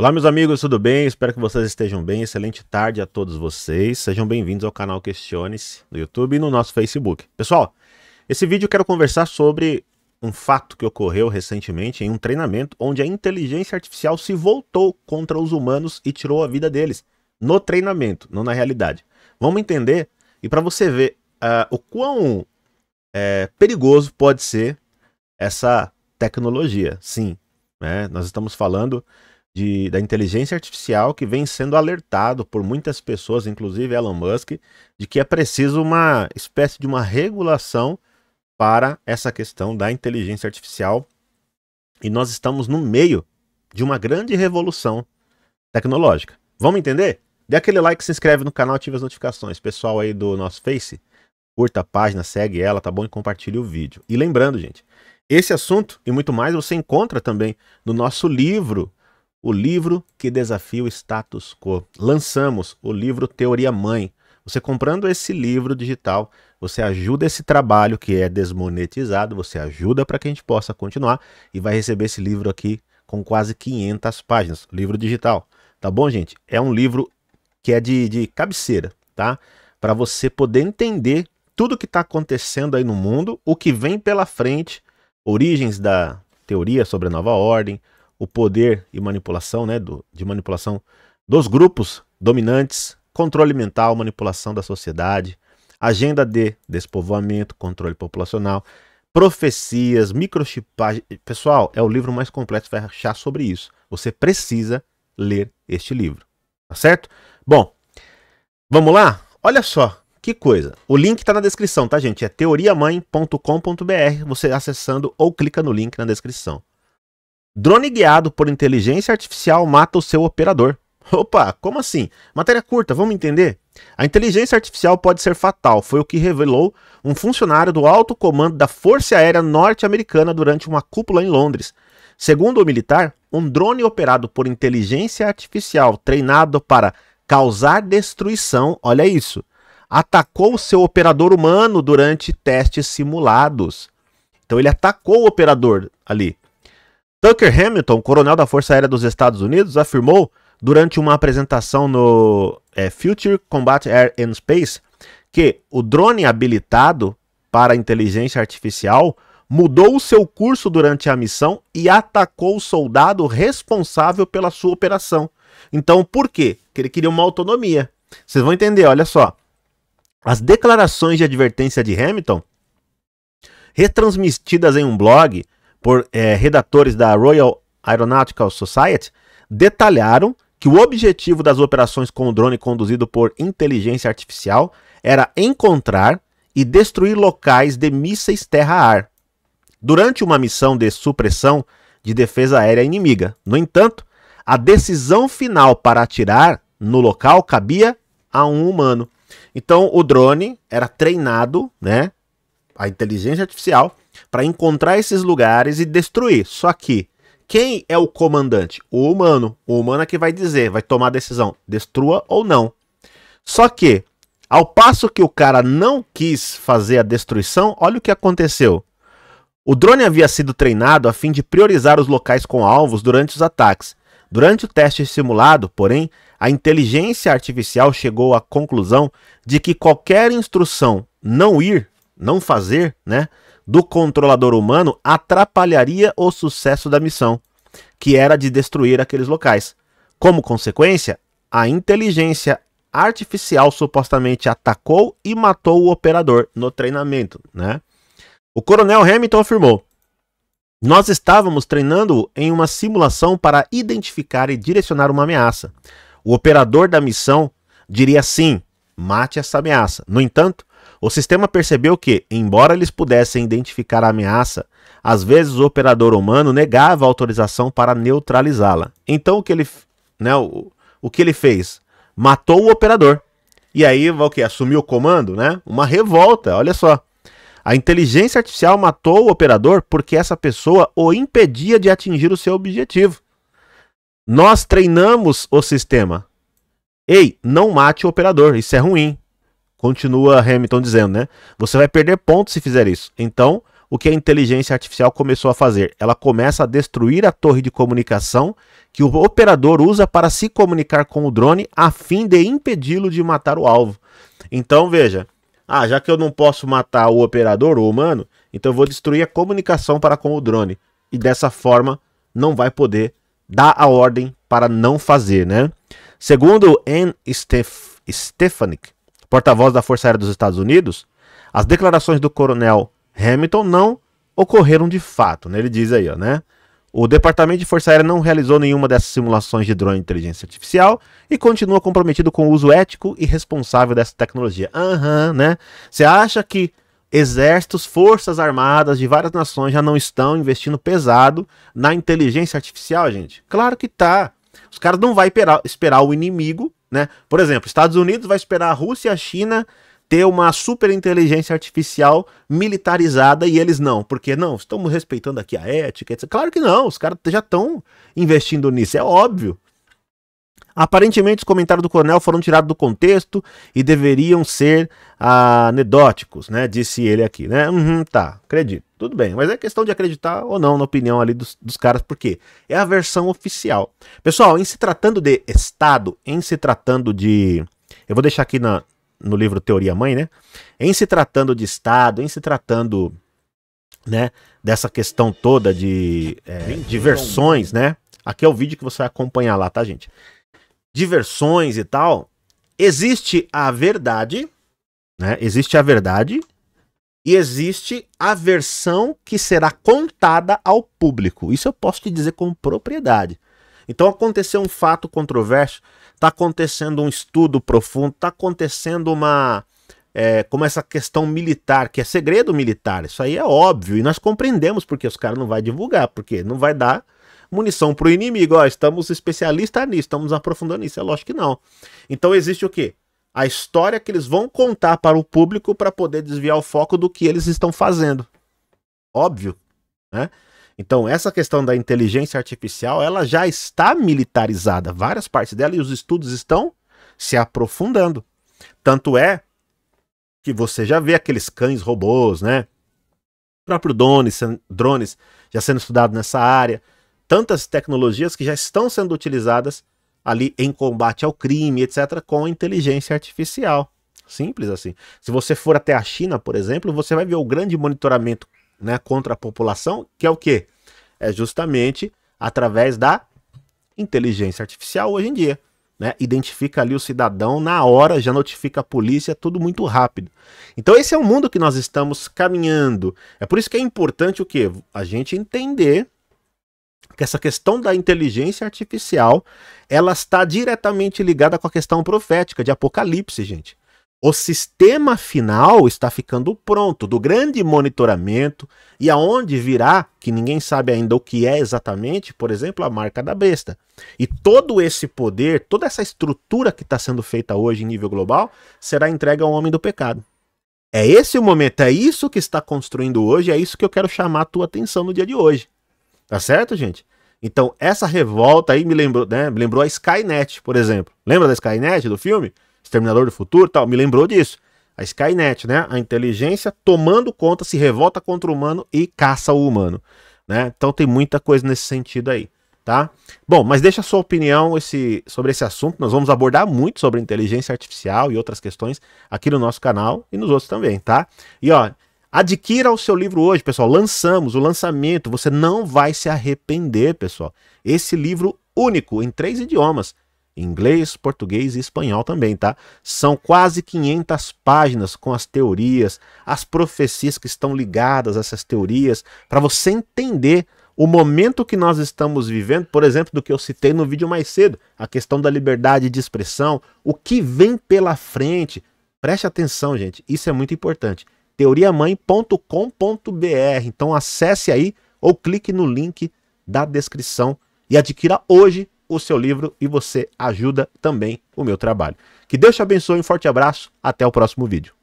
Olá, meus amigos, tudo bem? Espero que vocês estejam bem. Excelente tarde a todos vocês. Sejam bem-vindos ao canal Questione-se no YouTube e no nosso Facebook. Pessoal, esse vídeo eu quero conversar sobre um fato que ocorreu recentemente em um treinamento onde a inteligência artificial se voltou contra os humanos e tirou a vida deles. No treinamento, não na realidade. Vamos entender e para você ver uh, o quão é, perigoso pode ser essa tecnologia. Sim, né? nós estamos falando de, da inteligência artificial que vem sendo alertado por muitas pessoas, inclusive Elon Musk, de que é preciso uma espécie de uma regulação para essa questão da inteligência artificial. E nós estamos no meio de uma grande revolução tecnológica. Vamos entender? Dê aquele like, se inscreve no canal, ative as notificações. Pessoal aí do nosso Face, curta a página, segue ela, tá bom? E compartilhe o vídeo. E lembrando, gente, esse assunto e muito mais você encontra também no nosso livro o livro que desafia o status quo. Lançamos o livro Teoria Mãe. Você comprando esse livro digital, você ajuda esse trabalho que é desmonetizado, você ajuda para que a gente possa continuar e vai receber esse livro aqui com quase 500 páginas, livro digital. Tá bom, gente? É um livro que é de, de cabeceira, tá? Para você poder entender tudo que está acontecendo aí no mundo, o que vem pela frente, origens da teoria sobre a nova ordem, o poder e manipulação, né, do, de manipulação dos grupos dominantes, controle mental, manipulação da sociedade, agenda de despovoamento, controle populacional, profecias, microchipagem. Pessoal, é o livro mais completo que vai achar sobre isso. Você precisa ler este livro, tá certo? Bom, vamos lá? Olha só que coisa. O link está na descrição, tá, gente? É teoriamãe.com.br, você acessando ou clica no link na descrição. Drone guiado por inteligência artificial mata o seu operador. Opa, como assim? Matéria curta, vamos entender? A inteligência artificial pode ser fatal, foi o que revelou um funcionário do alto comando da Força Aérea Norte-Americana durante uma cúpula em Londres. Segundo o militar, um drone operado por inteligência artificial treinado para causar destruição, olha isso, atacou seu operador humano durante testes simulados. Então ele atacou o operador ali. Tucker Hamilton, coronel da Força Aérea dos Estados Unidos, afirmou durante uma apresentação no é, Future Combat Air and Space que o drone habilitado para inteligência artificial mudou o seu curso durante a missão e atacou o soldado responsável pela sua operação. Então, por quê? Que ele queria uma autonomia. Vocês vão entender, olha só. As declarações de advertência de Hamilton, retransmitidas em um blog, por é, redatores da Royal Aeronautical Society, detalharam que o objetivo das operações com o drone conduzido por inteligência artificial era encontrar e destruir locais de mísseis terra-ar durante uma missão de supressão de defesa aérea inimiga. No entanto, a decisão final para atirar no local cabia a um humano. Então, o drone era treinado, né? A inteligência artificial para encontrar esses lugares e destruir. Só que quem é o comandante? O humano. O humano é que vai dizer, vai tomar a decisão, destrua ou não. Só que, ao passo que o cara não quis fazer a destruição, olha o que aconteceu. O drone havia sido treinado a fim de priorizar os locais com alvos durante os ataques. Durante o teste simulado, porém, a inteligência artificial chegou à conclusão de que qualquer instrução não ir, não fazer, né, do controlador humano atrapalharia o sucesso da missão, que era de destruir aqueles locais. Como consequência, a inteligência artificial supostamente atacou e matou o operador no treinamento, né? O coronel Hamilton afirmou: Nós estávamos treinando em uma simulação para identificar e direcionar uma ameaça. O operador da missão diria sim, mate essa ameaça. No entanto, o sistema percebeu que, embora eles pudessem identificar a ameaça, às vezes o operador humano negava a autorização para neutralizá-la. Então o que ele, né, o, o que ele fez? Matou o operador. E aí, o que? Assumiu o comando, né? Uma revolta, olha só. A inteligência artificial matou o operador porque essa pessoa o impedia de atingir o seu objetivo. Nós treinamos o sistema. Ei, não mate o operador, isso é ruim. Continua Hamilton dizendo, né? Você vai perder pontos se fizer isso. Então, o que a inteligência artificial começou a fazer? Ela começa a destruir a torre de comunicação que o operador usa para se comunicar com o drone a fim de impedi-lo de matar o alvo. Então, veja, ah, já que eu não posso matar o operador, o humano, então eu vou destruir a comunicação para com o drone. E dessa forma não vai poder dar a ordem para não fazer, né? Segundo Anne Stef Stefanik, porta-voz da Força Aérea dos Estados Unidos, as declarações do coronel Hamilton não ocorreram de fato. Né? Ele diz aí, ó, né? O Departamento de Força Aérea não realizou nenhuma dessas simulações de drone de inteligência artificial e continua comprometido com o uso ético e responsável dessa tecnologia. Aham, uhum, né? Você acha que exércitos, forças armadas de várias nações já não estão investindo pesado na inteligência artificial, gente? Claro que tá. Os caras não vão esperar, esperar o inimigo né? Por exemplo, Estados Unidos vai esperar a Rússia e a China ter uma super inteligência artificial militarizada e eles não, porque não, estamos respeitando aqui a ética, etc. Claro que não, os caras já estão investindo nisso, é óbvio. Aparentemente, os comentários do coronel foram tirados do contexto e deveriam ser ah, anedóticos, né? Disse ele aqui, né? Uhum, tá, acredito. Tudo bem, mas é questão de acreditar ou não na opinião ali dos, dos caras, porque é a versão oficial. Pessoal, em se tratando de Estado, em se tratando de. Eu vou deixar aqui na, no livro Teoria Mãe, né? Em se tratando de Estado, em se tratando né, dessa questão toda de, é, de é versões, né? Aqui é o vídeo que você vai acompanhar lá, tá, gente? diversões e tal, existe a verdade, né? Existe a verdade e existe a versão que será contada ao público. Isso eu posso te dizer com propriedade. Então aconteceu um fato controverso, está acontecendo um estudo profundo, está acontecendo uma é, como essa questão militar, que é segredo militar, isso aí é óbvio, e nós compreendemos porque os caras não vão divulgar, porque não vai dar munição para o inimigo. Ó, estamos especialistas nisso, estamos aprofundando isso. É lógico que não. Então existe o quê? A história que eles vão contar para o público para poder desviar o foco do que eles estão fazendo. Óbvio, né? Então, essa questão da inteligência artificial, ela já está militarizada, várias partes dela, e os estudos estão se aprofundando. Tanto é que você já vê aqueles cães robôs, né? O próprio drones, drones já sendo estudado nessa área tantas tecnologias que já estão sendo utilizadas ali em combate ao crime, etc., com inteligência artificial. Simples assim. Se você for até a China, por exemplo, você vai ver o grande monitoramento né, contra a população, que é o quê? É justamente através da inteligência artificial hoje em dia. Né? Identifica ali o cidadão na hora, já notifica a polícia, tudo muito rápido. Então esse é o mundo que nós estamos caminhando. É por isso que é importante o quê? A gente entender que essa questão da inteligência artificial, ela está diretamente ligada com a questão profética de Apocalipse, gente. O sistema final está ficando pronto do grande monitoramento e aonde virá, que ninguém sabe ainda o que é exatamente, por exemplo, a marca da besta. E todo esse poder, toda essa estrutura que está sendo feita hoje em nível global, será entregue ao homem do pecado. É esse o momento, é isso que está construindo hoje, é isso que eu quero chamar a tua atenção no dia de hoje. Tá certo, gente? Então, essa revolta aí me lembrou, né? Me lembrou a Skynet, por exemplo. Lembra da Skynet do filme? Exterminador do Futuro tal? Me lembrou disso. A Skynet, né? A inteligência tomando conta, se revolta contra o humano e caça o humano. Né? Então tem muita coisa nesse sentido aí. Tá? Bom, mas deixa a sua opinião esse, sobre esse assunto. Nós vamos abordar muito sobre inteligência artificial e outras questões aqui no nosso canal e nos outros também, tá? E ó, Adquira o seu livro hoje, pessoal. Lançamos o lançamento. Você não vai se arrepender, pessoal. Esse livro único em três idiomas: inglês, português e espanhol também, tá? São quase 500 páginas com as teorias, as profecias que estão ligadas a essas teorias, para você entender o momento que nós estamos vivendo, por exemplo, do que eu citei no vídeo mais cedo, a questão da liberdade de expressão, o que vem pela frente. Preste atenção, gente, isso é muito importante teoriamãe.com.br. Então acesse aí ou clique no link da descrição e adquira hoje o seu livro e você ajuda também o meu trabalho. Que Deus te abençoe, um forte abraço, até o próximo vídeo.